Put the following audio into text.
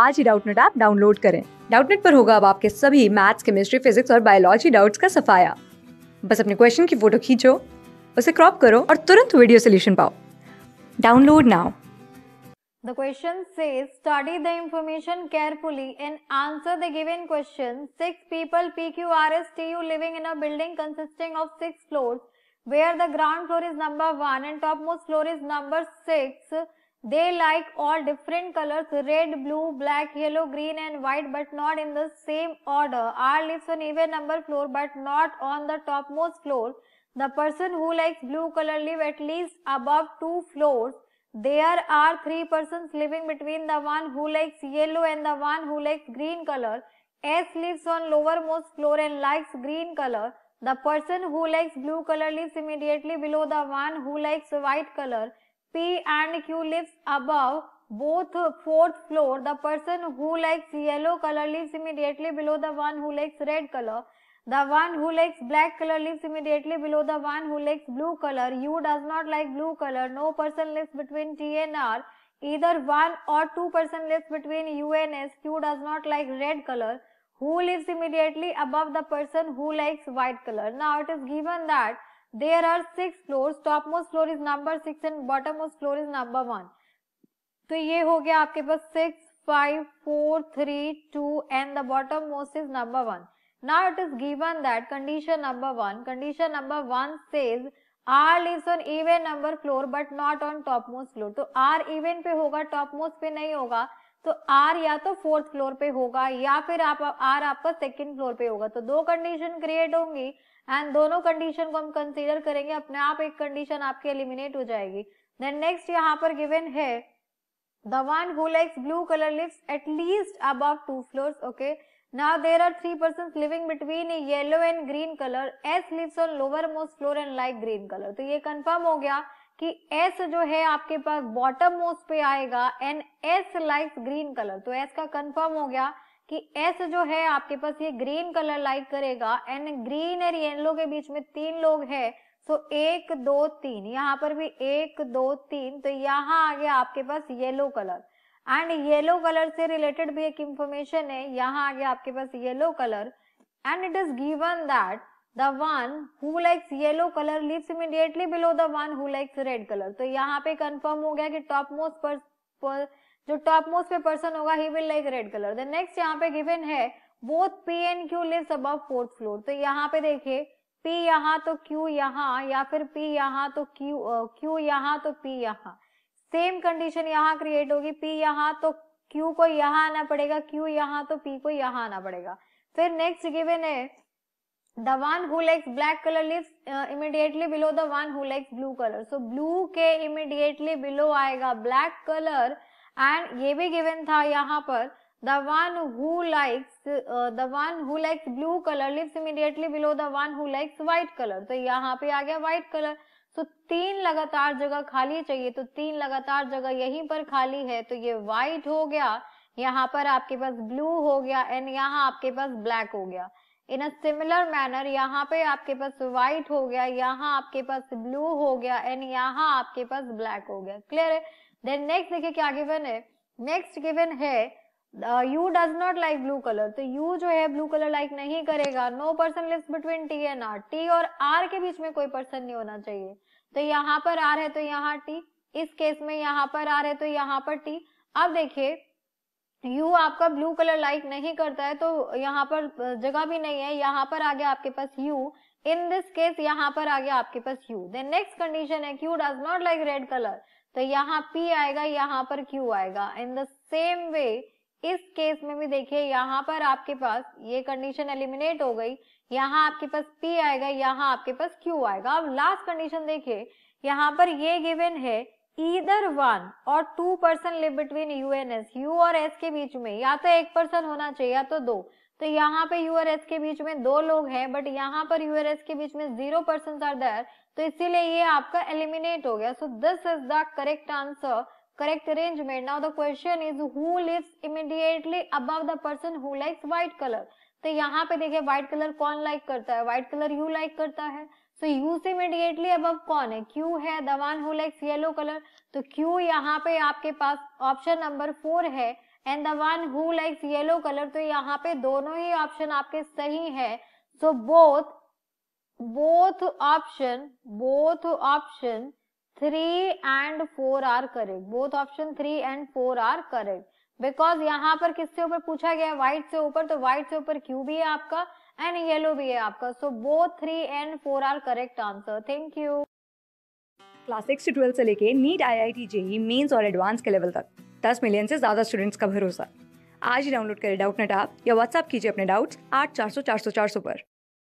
आज ही Doubtnut app download करें डाउटनेट पर होगा अब आपके सभी मैथ्स केमिस्ट्री फिजिक्स और बायोलॉजी डाउट्स का सफाया बस अपने क्वेश्चन की फोटो खींचो उसे क्रॉप करो और तुरंत वीडियो सोल्यूशन पाओ download now The question says study the information carefully and answer the given question. Six people PQRSTU living in a building consisting of six floors where the ground floor is number one and topmost floor is number six. They like all different colors red, blue, black, yellow, green and white but not in the same order. R lives on even number floor but not on the topmost floor. The person who likes blue color live at least above two floors. There are three persons living between the one who likes yellow and the one who likes green color. S lives on lowermost floor and likes green color. The person who likes blue color lives immediately below the one who likes white color P and Q lives above both fourth floor. The person who likes yellow color lives immediately below the one who likes red color. The one who likes black color lives immediately below the one who likes blue color. U does not like blue color. No person lives between T and R. Either one or two person lives between U and S. Q does not like red color. Who lives immediately above the person who likes white color? Now it is given that there are six floor top most floor is number six and bottom most floor is number one तो ये हो गया आपके पास six five four three two and the bottom most is number one now it is given that condition number one condition number one says R lives on even number floor but not on top most floor तो R even पे होगा top most पे नहीं होगा तो are या तो fourth floor पे होगा या फिर आप आर आपका सेकेंड फ्लोर पे होगा तो दो कंडीशन क्रिएट होंगी एंड दोनों कंडीशन को हम कंसीडर करेंगे अपने आप एक कंडीशन आपकी एलिमिनेट हो जाएगी देन नेक्स्ट यहाँ पर गिवन है the one who likes blue colour lives at least above two floors okay now there are three person living between yellow and green colour S lives on lower most floor and like green colour तो ये confirm हो गया कि S जो है आपके पास bottom most पे आएगा and S likes green colour तो एस का कन्फर्म हो गया कि एस जो है आपके पास ये ग्रीन कलर लाइक करेगा एंड ग्रीन और येलो के बीच में तीन लोग है सो तो एक दो तीन यहाँ पर भी एक दो तीन तो यहाँ आ गया आपके पास yellow colour and yellow colour से रिलेटेड भी एक इंफॉर्मेशन है यहाँ आ गया आपके पास yellow colour and it is given that the one who likes yellow colour lives immediately below the one who likes red colour तो यहाँ पे कंफर्म हो गया कि टॉप मोस्ट पर, पर जो टॉप मोस्ट पे पर्सन होगा he will like red colour the next यहाँ पे गिवन है both P and Q lives above fourth floor तो यहाँ पे देखिए पी यहाँ तो क्यू यहाँ या फिर पी यहाँ तो क्यू क्यू यहाँ तो पी यहाँ सेम कंडीशन यहाँ क्रिएट होगी पी यहाँ तो क्यू को यहाँ आना पड़ेगा क्यू यहाँ तो पी को यहाँ आना पड़ेगा फिर नेक्स्ट गिवन है the one who likes black colour lives immediately below the one who likes blue colour so blue के इमिडिएटली बिलो आएगा ब्लैक कलर एंड ये भी गिवन था यहाँ पर the one who likes uh, the one who likes blue color lives immediately below the one who likes white color तो यहाँ पे आ गया white color तो so, तीन लगातार जगह खाली चाहिए तो तीन लगातार जगह यहीं पर खाली है तो ये white हो गया यहाँ पर आपके पास blue हो गया एंड यहाँ आपके पास black हो गया इन अ सिमिलर मैनर यहाँ पे आपके पास व्हाइट हो गया यहाँ आपके पास ब्लू हो गया एंड यहाँ आपके पास ब्लैक हो गया क्लियर है देन नेक्स्ट देखिए क्या गिवन है नेक्स्ट गिवन है U does not like blue colour तो यू जो है ब्लू कलर लाइक नहीं करेगा no person lives between T and R T और आर के बीच में कोई पर्सन नहीं होना चाहिए तो यहाँ पर आर है तो यहाँ टी इस केस में यहाँ पर आर है तो यहाँ पर टी अब देखिए यू आपका ब्लू कलर लाइक नहीं करता है तो यहाँ पर uh, जगह भी नहीं है यहाँ पर आ गया आपके पास यू इन दिस केस यहाँ पर आ गया आपके पास यू देन नेक्स्ट कंडीशन है Q does not like red colour तो यहाँ P आएगा यहाँ पर Q आएगा इन द सेम वे इस केस में भी देखिए यहाँ पर आपके पास ये कंडीशन एलिमिनेट हो गई यहाँ आपके पास P आएगा यहाँ आपके पास Q आएगा अब लास्ट कंडीशन देखिए यहाँ पर ये गिवन है ईदर वन और two person live between U and S U और एस के बीच में या तो एक पर्सन होना चाहिए या तो दो तो यहाँ पे यू और एस के बीच में दो लोग हैं बट यहाँ पर यू और एस के बीच में जीरो पर्सन आर देयर तो इसीलिए ये आपका एलिमिनेट हो गया so this is the correct answer correct arrangement now the question is who lives immediately above the person who likes white colour तो यहाँ पे देखिए व्हाइट कलर कौन लाइक करता है व्हाइट कलर यू लाइक करता है सो यू से इमीडिएटली अब कौन है क्यू है the one one who likes yellow colour तो क्यू यहाँ पे आपके पास ऑप्शन नंबर फोर है and the one who likes yellow colour तो यहाँ पे दोनों ही ऑप्शन आपके सही है so both both option both option three and four are correct both option three and four are correct because यहाँ पर किससे ऊपर पूछा गया व्हाइट से ऊपर तो व्हाइट से ऊपर क्यू भी है आपका एंड येलो भी है आपका so both three and four are correct answer thank you class six से ट्वेल्थ से लेके NEET I I T JEE mains और एडवांस के लेवल तक दस मिलियन से ज्यादा स्टूडेंट्स का भरोसा आज ही डाउनलोड करें डाउट नेट आप या व्हाट्सअप कीजिए अपने डाउट्स आठ चार सौ चार सौ चार सौ पर